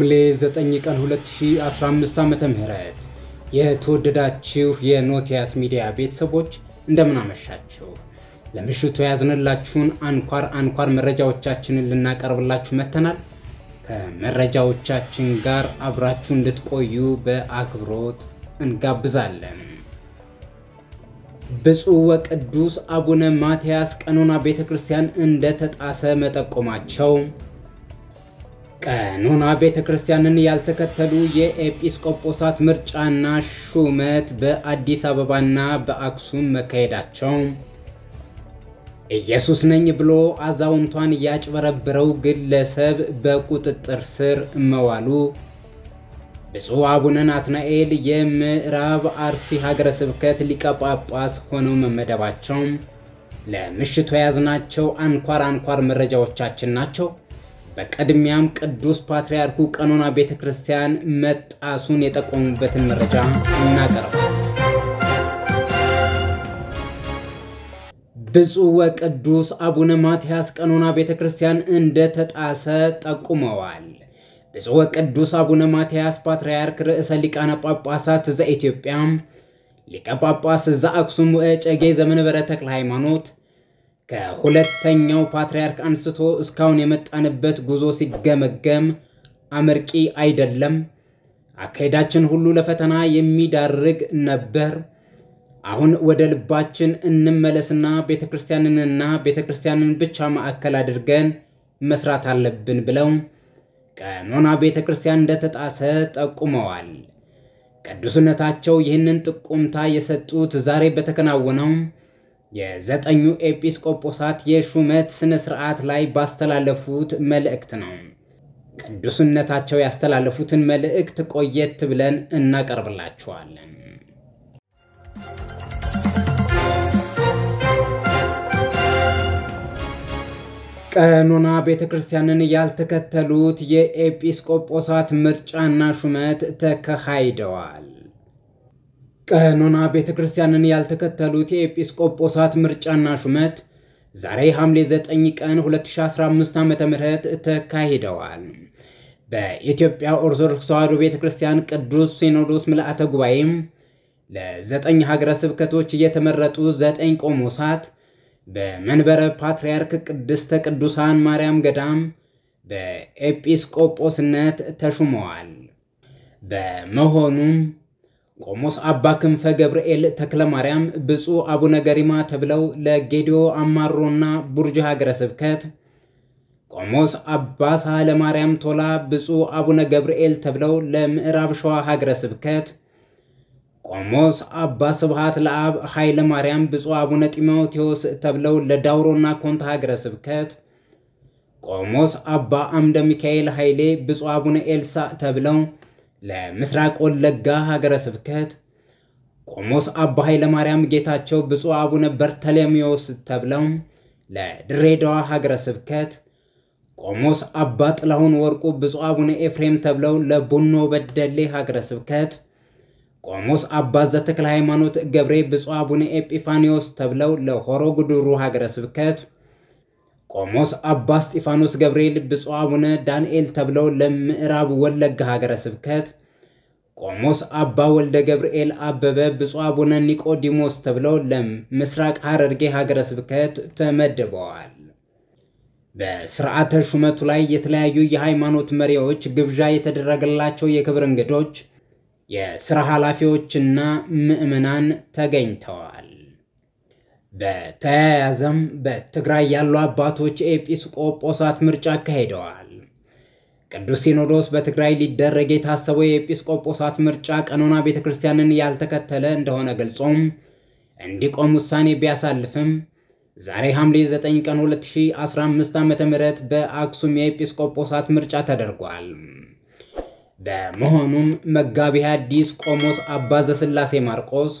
ሐምሌ 9 ቀን 2015 ዓ ም የተወደዳችሁ የኖቲያስ ሚዲያ ቤተሰቦች እንደምናመሻችሁ ለምሽቱ የያዝንላችሁን አንኳር አንኳር መረጃዎቻችንን ልናቀርብላችሁ መጥተናል። ከመረጃዎቻችን ጋር አብራችሁ እንድትቆዩ በአክብሮት እንጋብዛለን። ብፁዕ ወቅዱስ አቡነ ማትያስ ቀኖና ቤተ ክርስቲያን እንደተጣሰ መጠቆማቸው ቀኖና ቤተ ክርስቲያንን ያልተከተሉ የኤጲስቆጶሳት ምርጫና ሹመት በአዲስ አበባና በአክሱም መካሄዳቸው፣ ኢየሱስ ነኝ ብሎ አዛውንቷን ያጭበረብረው ግለሰብ በቁጥጥር ስር መዋሉ፣ ብፁዕ አቡነ ናትናኤል የምዕራብ አርሲ ሀገረ ስብከት ሊቀ ጳጳስ ሆነው መመደባቸው ለምሽቱ የያዝናቸው አንኳር አንኳር መረጃዎቻችን ናቸው። በቅድሚያም ቅዱስ ፓትርያርኩ ቀኖና ቤተ ክርስቲያን መጣሱን የጠቆሙበትን መረጃ እናቀርባል። ብፁዕ ወቅዱስ አቡነ ማትያስ ቀኖና ቤተ ክርስቲያን እንደተጣሰ ጠቁመዋል። ብፁዕ ወቅዱስ አቡነ ማትያስ ፓትርያርክ ርዕሰ ሊቃነ ጳጳሳት ዘኢትዮጵያ ሊቀ ጳጳስ ዘአክሱም ወእጨጌ ዘመንበረ ተክለ ሃይማኖት ከሁለተኛው ፓትርያርክ አንስቶ እስካሁን የመጣንበት ጉዞ ሲገመገም አመርቂ አይደለም። አካሄዳችን ሁሉ ለፈተና የሚዳርግ ነበር። አሁን ወደ ልባችን እንመለስና ቤተ ክርስቲያንንና ቤተ ክርስቲያንን ብቻ ማዕከል አድርገን መስራት አለብን ብለው ቀኖና ቤተ ክርስቲያን እንደተጣሰ ጠቁመዋል። ቅዱስነታቸው ይህንን ጥቁምታ የሰጡት ዛሬ በተከናወነው የዘጠኙ ኤጲስቆጶሳት የሹመት ስነ ስርዓት ላይ ባስተላለፉት መልእክት ነው። ቅዱስነታቸው ያስተላለፉትን መልእክት ቆየት ብለን እናቀርብላችኋለን። ቀኖና ቤተ ክርስቲያንን ያልተከተሉት የኤጲስቆጶሳት ምርጫና ሹመት ተካሂደዋል። ቀኖና ቤተ ክርስቲያንን ያልተከተሉት የኤጲስቆጶሳት ምርጫና ሹመት ዛሬ ሐምሌ 9 ቀን 2015 ዓ ም ተካሂደዋል። በኢትዮጵያ ኦርቶዶክስ ተዋሕዶ ቤተ ክርስቲያን ቅዱስ ሲኖዶስ ምልአተ ጉባኤም ለዘጠኝ ሀገረ ስብከቶች እየተመረጡ ዘጠኝ ቆሞሳት በመንበረ ፓትርያርክ ቅድስተ ቅዱሳን ማርያም ገዳም በኤጲስቆጶስነት ተሹመዋል። በመሆኑም ቆሞስ አባ ክንፈ ገብርኤል ተክለ ማርያም ብፁዕ አቡነ ገሪማ ተብለው ለጌዲዮ አማሮና ቡርጅ ሀገረ ስብከት፣ ቆሞስ አባ ሳህለ ማርያም ቶላ ብፁዕ አቡነ ገብርኤል ተብለው ለምዕራብ ሸዋ ሀገረ ስብከት፣ ቆሞስ አባ ስብሃት ለአብ ኃይለ ማርያም ብፁዕ አቡነ ጢሞቴዎስ ተብለው ለዳውሮና ኮንታ ሀገረ ስብከት፣ ቆሞስ አባ አምደ ሚካኤል ኃይሌ ብፁዕ አቡነ ኤልሳ ተብለው ለምስራቅ ወለጋ ሀገረ ስብከት ቆሞስ አባ ኃይለማርያም ጌታቸው ብፁዕ አቡነ በርተሎሜዎስ ተብለው ለድሬዳዋ ሀገረ ስብከት ቆሞስ አባ ጥላሁን ወርቁ ብፁዕ አቡነ ኤፍሬም ተብለው ለቡኖ በደሌ ሀገረ ስብከት ቆሞስ አባ ዘተክለ ሃይማኖት ገብሬ ብፁዕ አቡነ ኤጲፋኒዎስ ተብለው ለሆሮ ጉዱሩ ሀገረ ስብከት ቆሞስ አባ እስጢፋኖስ ገብርኤል ብፁዕ አቡነ ዳንኤል ተብለው ለምዕራብ ወለጋ ሀገረ ስብከት፣ ቆሞስ አባ ወልደ ገብርኤል አበበ ብፁዕ አቡነ ኒቆዲሞስ ተብለው ለምስራቅ ሐረርጌ ሀገረ ስብከት ተመድበዋል። በስርዓተ ሹመቱ ላይ የተለያዩ የሃይማኖት መሪዎች፣ ግብዣ የተደረገላቸው የክብር እንግዶች፣ የሥራ ኃላፊዎችና ምዕመናን ተገኝተዋል። በተያያዘም በትግራይ ያሉ አባቶች ኤጲስቆጶሳት ምርጫ አካሂደዋል። ቅዱስ ሲኖዶስ በትግራይ ሊደረግ የታሰበው የኤጲስቆጶሳት ምርጫ ቀኖና ቤተ ክርስቲያንን ያልተከተለ እንደሆነ ገልጾም እንዲቆም ውሳኔ ቢያሳልፍም ዛሬ ሐምሌ 9 ቀን 2015 ዓ ም በአክሱም የኤጲስቆጶሳት ምርጫ ተደርጓል። በመሆኑም መጋቢ ሐዲስ ቆሞስ አባ ዘሥላሴ ማርቆስ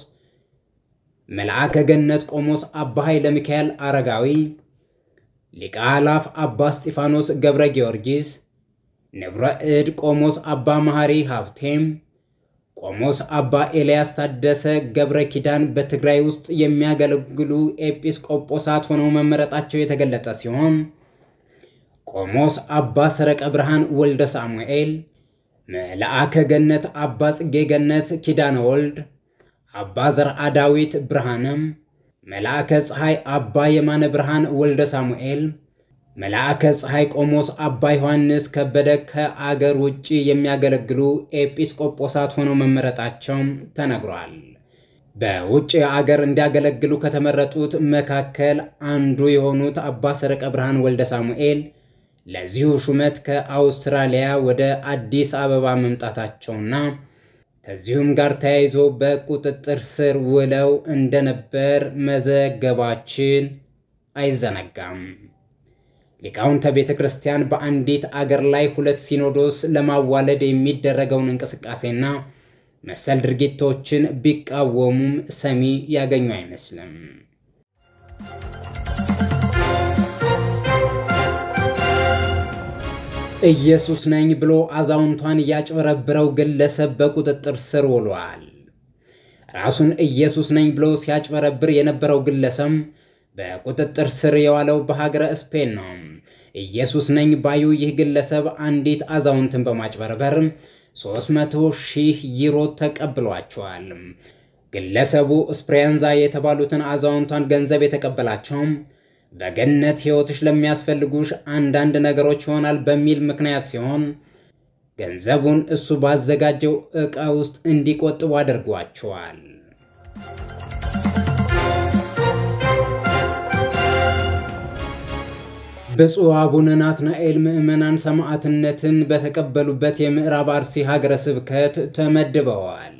መልአከ ገነት ቆሞስ አባ ኃይለ ሚካኤል አረጋዊ፣ ሊቀ አእላፍ አባ እስጢፋኖስ ገብረ ጊዮርጊስ፣ ንብረ እድ ቆሞስ አባ መሐሪ ሀብቴም፣ ቆሞስ አባ ኤልያስ ታደሰ ገብረ ኪዳን በትግራይ ውስጥ የሚያገለግሉ ኤጲስቆጶሳት ሆነው መመረጣቸው የተገለጸ ሲሆን ቆሞስ አባ ሰረቀ ብርሃን ወልደ ሳሙኤል፣ መልአከ ገነት አባ ጽጌ ገነት ኪዳነ ወልድ አባ ዘርአ ዳዊት ብርሃንም፣ መልአከ ፀሐይ አባ የማነ ብርሃን ወልደ ሳሙኤል፣ መልአከ ፀሐይ ቆሞስ አባ ዮሐንስ ከበደ ከአገር ውጭ የሚያገለግሉ ኤጲስቆጶሳት ሆነው መመረጣቸው ተነግሯል። በውጭ አገር እንዲያገለግሉ ከተመረጡት መካከል አንዱ የሆኑት አባ ሰረቀ ብርሃን ወልደ ሳሙኤል ለዚሁ ሹመት ከአውስትራሊያ ወደ አዲስ አበባ መምጣታቸውና ከዚሁም ጋር ተያይዞ በቁጥጥር ስር ውለው እንደነበር መዘገባችን አይዘነጋም። ሊቃውንተ ቤተ ክርስቲያን በአንዲት አገር ላይ ሁለት ሲኖዶስ ለማዋለድ የሚደረገውን እንቅስቃሴና መሰል ድርጊቶችን ቢቃወሙም ሰሚ ያገኙ አይመስልም። ኢየሱስ ነኝ ብሎ አዛውንቷን ያጭበረብረው ግለሰብ በቁጥጥር ስር ውሏል። ራሱን ኢየሱስ ነኝ ብሎ ሲያጭበረብር የነበረው ግለሰብ በቁጥጥር ስር የዋለው በሀገረ ስፔን ነው። ኢየሱስ ነኝ ባዩ ይህ ግለሰብ አንዲት አዛውንትን በማጭበርበር 300 ሺህ ዩሮ ተቀብሏቸዋል። ግለሰቡ ስፕሬንዛ የተባሉትን አዛውንቷን ገንዘብ የተቀበላቸውም በገነት ሕይወትሽ ለሚያስፈልጉሽ አንዳንድ ነገሮች ይሆናል በሚል ምክንያት ሲሆን ገንዘቡን እሱ ባዘጋጀው ዕቃ ውስጥ እንዲቆጥቡ አድርጓቸዋል። ብፁዕ አቡነ ናትናኤል ምዕመናን ሰማዕትነትን በተቀበሉበት የምዕራብ አርሲ ሀገረ ስብከት ተመድበዋል።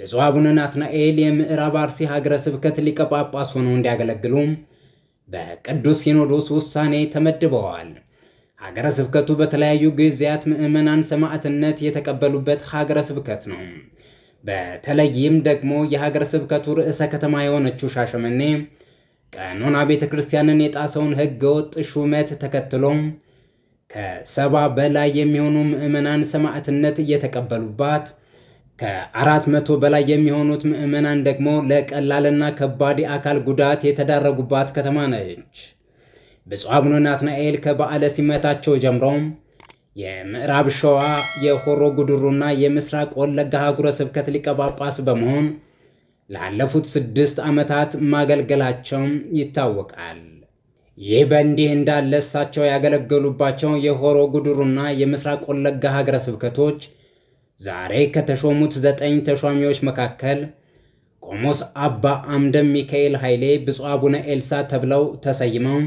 ብፁዕ አቡነ ናትናኤል የምዕራብ አርሲ ሀገረ ስብከት ሊቀ ጳጳስ ሆነው እንዲያገለግሉ በቅዱስ ሲኖዶስ ውሳኔ ተመድበዋል። ሀገረ ስብከቱ በተለያዩ ጊዜያት ምዕመናን ሰማዕትነት የተቀበሉበት ሀገረ ስብከት ነው። በተለይም ደግሞ የሀገረ ስብከቱ ርዕሰ ከተማ የሆነችው ሻሸመኔ ቀኖና ቤተ ክርስቲያንን የጣሰውን ወጥ ሹመት ተከትሎ ከሰባ በላይ የሚሆኑ ምዕመናን ሰማዕትነት እየተቀበሉባት ከአራት መቶ በላይ የሚሆኑት ምዕመናን ደግሞ ለቀላልና ከባድ አካል ጉዳት የተዳረጉባት ከተማ ነች። ብፁዕ አቡነ ናትናኤል ከበዓለ ሲመታቸው ጀምሮም የምዕራብ ሸዋ የሆሮ ጉድሩና የምስራቅ ወለጋ ሀገረ ስብከት ሊቀ ጳጳስ በመሆን ላለፉት ስድስት ዓመታት ማገልገላቸውም ይታወቃል። ይህ በእንዲህ እንዳለ እሳቸው ያገለገሉባቸው የሆሮ ጉድሩና የምስራቅ ወለጋ ሀገረ ስብከቶች ዛሬ ከተሾሙት ዘጠኝ ተሿሚዎች መካከል ቆሞስ አባ አምደ ሚካኤል ኃይሌ ብፁዕ አቡነ ኤልሳ ተብለው ተሰይመው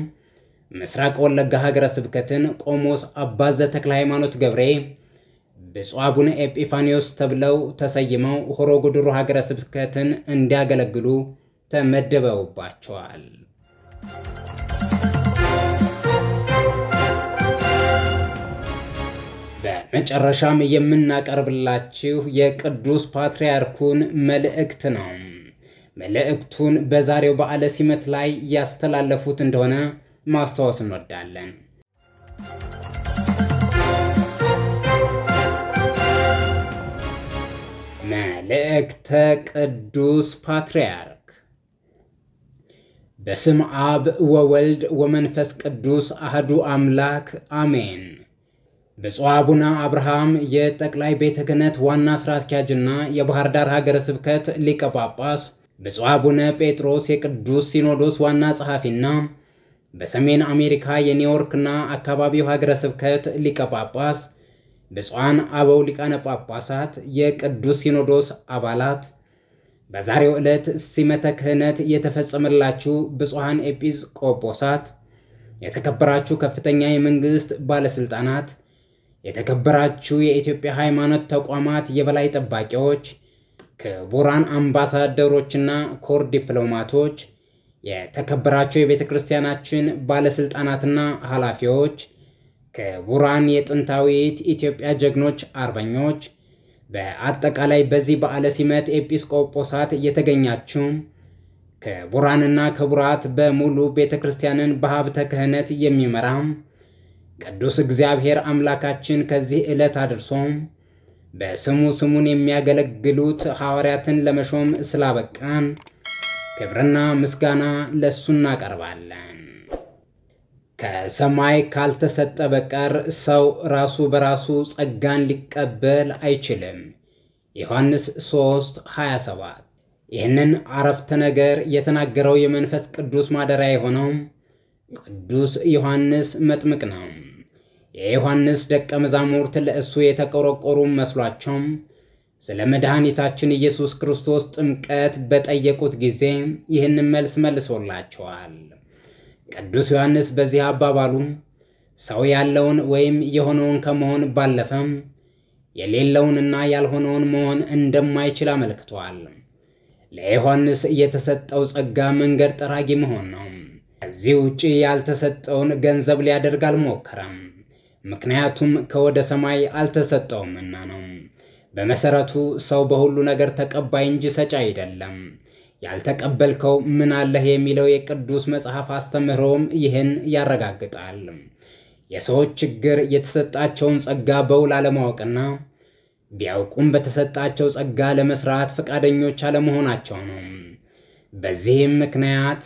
ምስራቅ ወለጋ ሀገረ ስብከትን ቆሞስ አባ ዘተክለ ሃይማኖት ገብሬ ብፁዕ አቡነ ኤጲፋኒዎስ ተብለው ተሰይመው ሆሮ ጉድሩ ሀገረ ስብከትን እንዲያገለግሉ ተመደበውባቸዋል። መጨረሻም የምናቀርብላችሁ የቅዱስ ፓትርያርኩን መልእክት ነው። መልእክቱን በዛሬው በዓለ ሲመት ላይ ያስተላለፉት እንደሆነ ማስታወስ እንወዳለን። መልእክተ ቅዱስ ፓትርያርክ በስም አብ ወወልድ ወመንፈስ ቅዱስ አህዱ አምላክ አሜን። ብፁዕ አቡነ አብርሃም የጠቅላይ ቤተ ክህነት ዋና ስራ አስኪያጅና የባህር ዳር ሀገረ ስብከት ሊቀ ጳጳስ፣ ብፁዕ አቡነ ጴጥሮስ የቅዱስ ሲኖዶስ ዋና ጸሐፊና በሰሜን አሜሪካ የኒውዮርክና አካባቢው ሀገረ ስብከት ሊቀ ጳጳስ፣ ብፁዓን አበው ሊቃነ ጳጳሳት የቅዱስ ሲኖዶስ አባላት በዛሬው ዕለት ሲመተ ክህነት የተፈጸመላችሁ ብፁዓን ኤጲስ ቆጶሳት፣ የተከበራችሁ ከፍተኛ የመንግሥት ባለሥልጣናት የተከበራችሁ የኢትዮጵያ ሃይማኖት ተቋማት የበላይ ጠባቂዎች፣ ክቡራን አምባሳደሮችና ኮር ዲፕሎማቶች፣ የተከበራችሁ የቤተ ክርስቲያናችን ባለሥልጣናትና ኃላፊዎች፣ ክቡራን የጥንታዊት ኢትዮጵያ ጀግኖች አርበኞች፣ በአጠቃላይ በዚህ በዓለ ሲመት ኤጲስቆጶሳት እየተገኛችሁ ክቡራንና ክቡራት በሙሉ ቤተ ክርስቲያንን በሀብተ ክህነት የሚመራም ቅዱስ እግዚአብሔር አምላካችን ከዚህ ዕለት አድርሶ በስሙ ስሙን የሚያገለግሉት ሐዋርያትን ለመሾም ስላበቃን ክብርና ምስጋና ለእሱ እናቀርባለን። ከሰማይ ካልተሰጠ በቀር ሰው ራሱ በራሱ ጸጋን ሊቀበል አይችልም። ዮሐንስ 3 27 ይህንን አረፍተ ነገር የተናገረው የመንፈስ ቅዱስ ማደሪያ የሆነው ቅዱስ ዮሐንስ መጥምቅ ነው። የዮሐንስ ደቀ መዛሙርት ለእሱ የተቆረቆሩ መስሏቸው ስለ መድኃኒታችን ኢየሱስ ክርስቶስ ጥምቀት በጠየቁት ጊዜ ይህን መልስ መልሶላቸዋል። ቅዱስ ዮሐንስ በዚህ አባባሉ ሰው ያለውን ወይም የሆነውን ከመሆን ባለፈም የሌለውንና ያልሆነውን መሆን እንደማይችል አመልክቷል። ለዮሐንስ የተሰጠው ጸጋ መንገድ ጠራጊ መሆን ነው። ከዚህ ውጪ ያልተሰጠውን ገንዘብ ሊያደርግ አልሞከረም። ምክንያቱም ከወደ ሰማይ አልተሰጠውምና ነው። በመሰረቱ ሰው በሁሉ ነገር ተቀባይ እንጂ ሰጪ አይደለም። ያልተቀበልከው ምን አለህ የሚለው የቅዱስ መጽሐፍ አስተምህሮም ይህን ያረጋግጣል። የሰዎች ችግር የተሰጣቸውን ጸጋ በውል አለማወቅና ቢያውቁም በተሰጣቸው ጸጋ ለመስራት ፈቃደኞች አለመሆናቸው ነው። በዚህም ምክንያት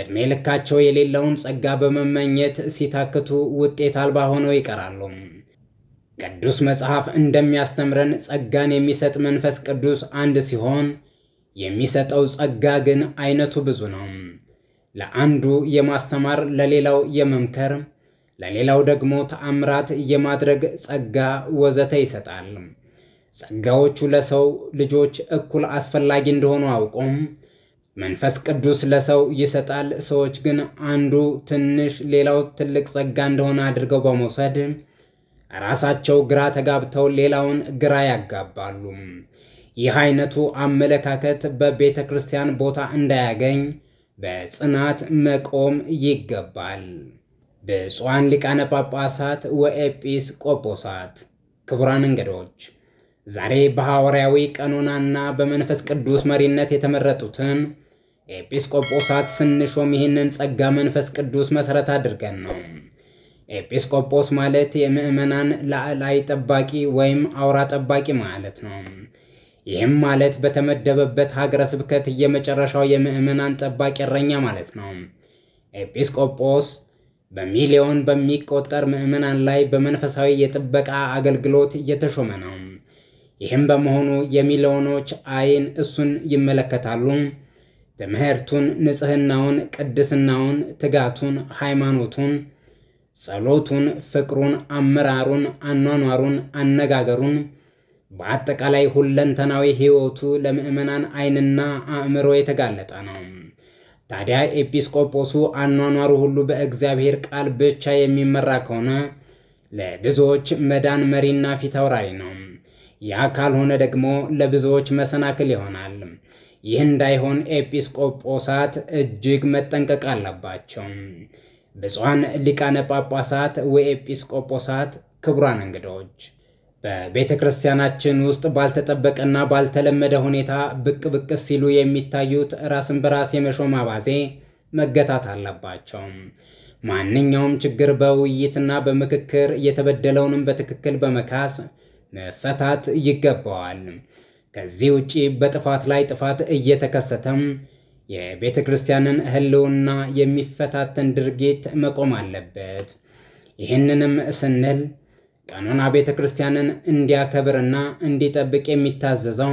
እድሜ ልካቸው የሌለውን ጸጋ በመመኘት ሲታክቱ ውጤት አልባ ሆነው ይቀራሉ። ቅዱስ መጽሐፍ እንደሚያስተምረን ጸጋን የሚሰጥ መንፈስ ቅዱስ አንድ ሲሆን የሚሰጠው ጸጋ ግን አይነቱ ብዙ ነው። ለአንዱ የማስተማር፣ ለሌላው የመምከር፣ ለሌላው ደግሞ ተአምራት የማድረግ ጸጋ ወዘተ ይሰጣል። ጸጋዎቹ ለሰው ልጆች እኩል አስፈላጊ እንደሆኑ አውቆም መንፈስ ቅዱስ ለሰው ይሰጣል። ሰዎች ግን አንዱ ትንሽ ሌላው ትልቅ ጸጋ እንደሆነ አድርገው በመውሰድ ራሳቸው ግራ ተጋብተው ሌላውን ግራ ያጋባሉ። ይህ አይነቱ አመለካከት በቤተ ክርስቲያን ቦታ እንዳያገኝ በጽናት መቆም ይገባል። ብፁዓን ሊቃነ ጳጳሳት ወኤጲስ ቆጶሳት፣ ክቡራን እንግዶች ዛሬ በሐዋርያዊ ቀኖናና በመንፈስ ቅዱስ መሪነት የተመረጡትን ኤጲስቆጶሳት ስንሾም ይህንን ጸጋ መንፈስ ቅዱስ መሠረት አድርገን ነው። ኤጲስቆጶስ ማለት የምዕመናን ላዕላይ ጠባቂ ወይም አውራ ጠባቂ ማለት ነው። ይህም ማለት በተመደበበት ሀገረ ስብከት የመጨረሻው የምዕመናን ጠባቂ እረኛ ማለት ነው። ኤጲስቆጶስ በሚሊዮን በሚቆጠር ምዕመናን ላይ በመንፈሳዊ የጥበቃ አገልግሎት እየተሾመ ነው። ይህም በመሆኑ የሚሊዮኖች አይን እሱን ይመለከታሉ። ትምህርቱን፣ ንጽህናውን፣ ቅድስናውን፣ ትጋቱን፣ ሃይማኖቱን፣ ጸሎቱን፣ ፍቅሩን፣ አመራሩን፣ አኗኗሩን፣ አነጋገሩን በአጠቃላይ ሁለንተናዊ ሕይወቱ ለምእመናን ዓይንና አእምሮ የተጋለጠ ነው። ታዲያ ኤጲስቆጶሱ አኗኗሩ ሁሉ በእግዚአብሔር ቃል ብቻ የሚመራ ከሆነ ለብዙዎች መዳን መሪና ፊት አውራሪ ነው። ያ ካልሆነ ደግሞ ለብዙዎች መሰናክል ይሆናል። ይህ እንዳይሆን ኤጲስቆጶሳት እጅግ መጠንቀቅ አለባቸው። ብፁዓን ሊቃነ ጳጳሳት ወኤጲስቆጶሳት፣ ክቡራን እንግዶች በቤተ ክርስቲያናችን ውስጥ ባልተጠበቀና ባልተለመደ ሁኔታ ብቅ ብቅ ሲሉ የሚታዩት ራስን በራስ የመሾም አባዜ መገታት አለባቸው። ማንኛውም ችግር በውይይትና በምክክር የተበደለውንም በትክክል በመካስ መፈታት ይገባዋል። ከዚህ ውጪ በጥፋት ላይ ጥፋት እየተከሰተም የቤተ ክርስቲያንን ሕልውና የሚፈታተን ድርጊት መቆም አለበት። ይህንንም ስንል ቀኖና ቤተ ክርስቲያንን እንዲያከብርና እንዲጠብቅ የሚታዘዘው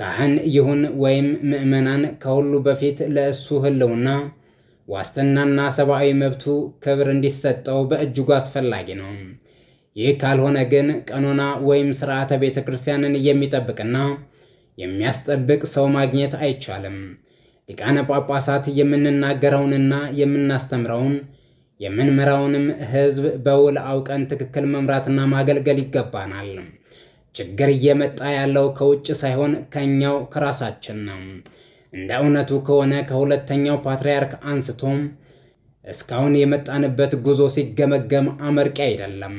ካህን ይሁን ወይም ምዕመናን ከሁሉ በፊት ለእሱ ሕልውና ዋስትናና ሰብአዊ መብቱ ክብር እንዲሰጠው በእጅጉ አስፈላጊ ነው። ይህ ካልሆነ ግን ቀኖና ወይም ስርዓተ ቤተ ክርስቲያንን የሚጠብቅና የሚያስጠብቅ ሰው ማግኘት አይቻልም። ሊቃነ ጳጳሳት የምንናገረውንና የምናስተምረውን የምንመራውንም ሕዝብ በውል አውቀን ትክክል መምራትና ማገልገል ይገባናል። ችግር እየመጣ ያለው ከውጭ ሳይሆን ከኛው ከራሳችን ነው። እንደ እውነቱ ከሆነ ከሁለተኛው ፓትርያርክ አንስቶም እስካሁን የመጣንበት ጉዞ ሲገመገም አመርቂ አይደለም።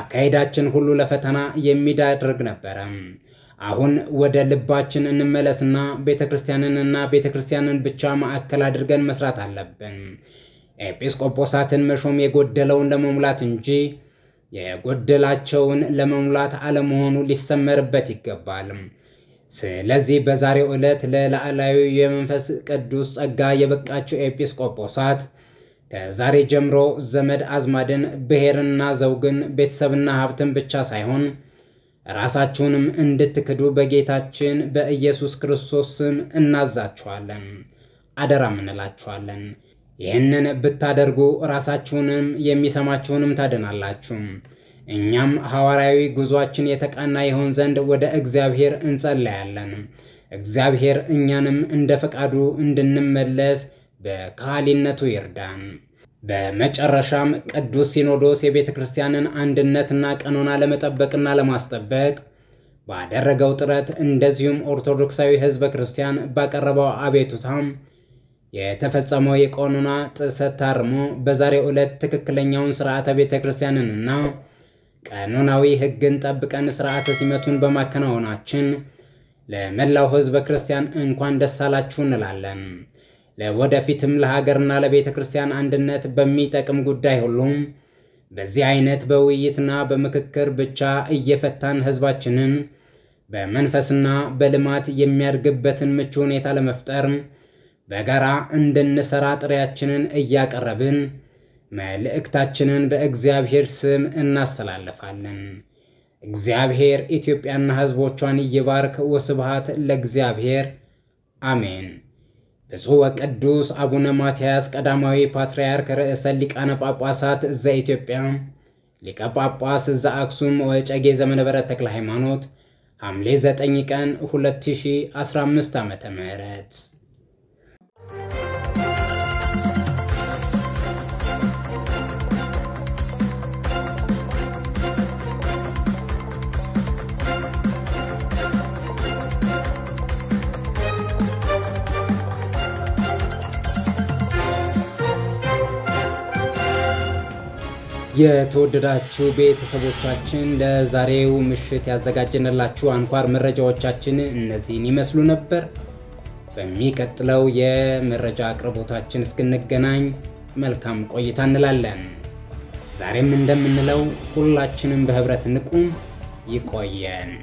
አካሄዳችን ሁሉ ለፈተና የሚዳርግ ነበረ። አሁን ወደ ልባችን እንመለስና ቤተ ክርስቲያንን እና ቤተ ክርስቲያንን ብቻ ማዕከል አድርገን መስራት አለብን። ኤጲስቆጶሳትን መሾም የጎደለውን ለመሙላት እንጂ የጎደላቸውን ለመሙላት አለመሆኑ ሊሰመርበት ይገባል። ስለዚህ በዛሬው ዕለት ለላዕላዊ የመንፈስ ቅዱስ ጸጋ የበቃቸው ኤጲስቆጶሳት ከዛሬ ጀምሮ ዘመድ አዝማድን፣ ብሔርና ዘውግን፣ ቤተሰብና ሀብትን ብቻ ሳይሆን ራሳችሁንም እንድትክዱ በጌታችን በኢየሱስ ክርስቶስ ስም እናዛችኋለን፣ አደራም እንላችኋለን። ይህንን ብታደርጉ ራሳችሁንም የሚሰማችሁንም ታድናላችሁ። እኛም ሐዋርያዊ ጉዟችን የተቃና ይሆን ዘንድ ወደ እግዚአብሔር እንጸለያለን። እግዚአብሔር እኛንም እንደ ፈቃዱ እንድንመለስ በካህሊነቱ ይርዳን። በመጨረሻም ቅዱስ ሲኖዶስ የቤተ ክርስቲያንን አንድነትና ቀኖና ለመጠበቅና ለማስጠበቅ ባደረገው ጥረት እንደዚሁም ኦርቶዶክሳዊ ሕዝበ ክርስቲያን ባቀረበው አቤቱታም የተፈጸመው የቀኖና ጥሰት ታርሞ በዛሬ ዕለት ትክክለኛውን ስርዓተ ቤተ ክርስቲያንንና ቀኖናዊ ሕግን ጠብቀን ስርዓተ ሲመቱን በማከናወናችን ለመላው ሕዝበ ክርስቲያን እንኳን ደስ አላችሁ እንላለን። ለወደፊትም ለሀገርና ለቤተ ክርስቲያን አንድነት በሚጠቅም ጉዳይ ሁሉም በዚህ አይነት በውይይትና በምክክር ብቻ እየፈታን ህዝባችንን በመንፈስና በልማት የሚያድግበትን ምቹ ሁኔታ ለመፍጠር በጋራ እንድንሰራ ጥሪያችንን እያቀረብን መልእክታችንን በእግዚአብሔር ስም እናስተላልፋለን። እግዚአብሔር ኢትዮጵያና ህዝቦቿን ይባርክ። ወስብሃት ለእግዚአብሔር አሜን። ብፁዕ ወቅዱስ አቡነ ማትያስ ቀዳማዊ ፓትርያርክ ርዕሰ ሊቃነ ጳጳሳት ዘኢትዮጵያ ሊቀ ጳጳስ ዘአክሱም ወጨጌ ዘመንበረ ተክለ ሃይማኖት ሐምሌ 9 ቀን 2015 ዓ.ም የተወደዳችሁ ቤተሰቦቻችን ለዛሬው ምሽት ያዘጋጀንላችሁ አንኳር መረጃዎቻችን እነዚህን ይመስሉ ነበር። በሚቀጥለው የመረጃ አቅርቦታችን እስክንገናኝ መልካም ቆይታ እንላለን። ዛሬም እንደምንለው ሁላችንም በህብረት ንቁም። ይቆየን።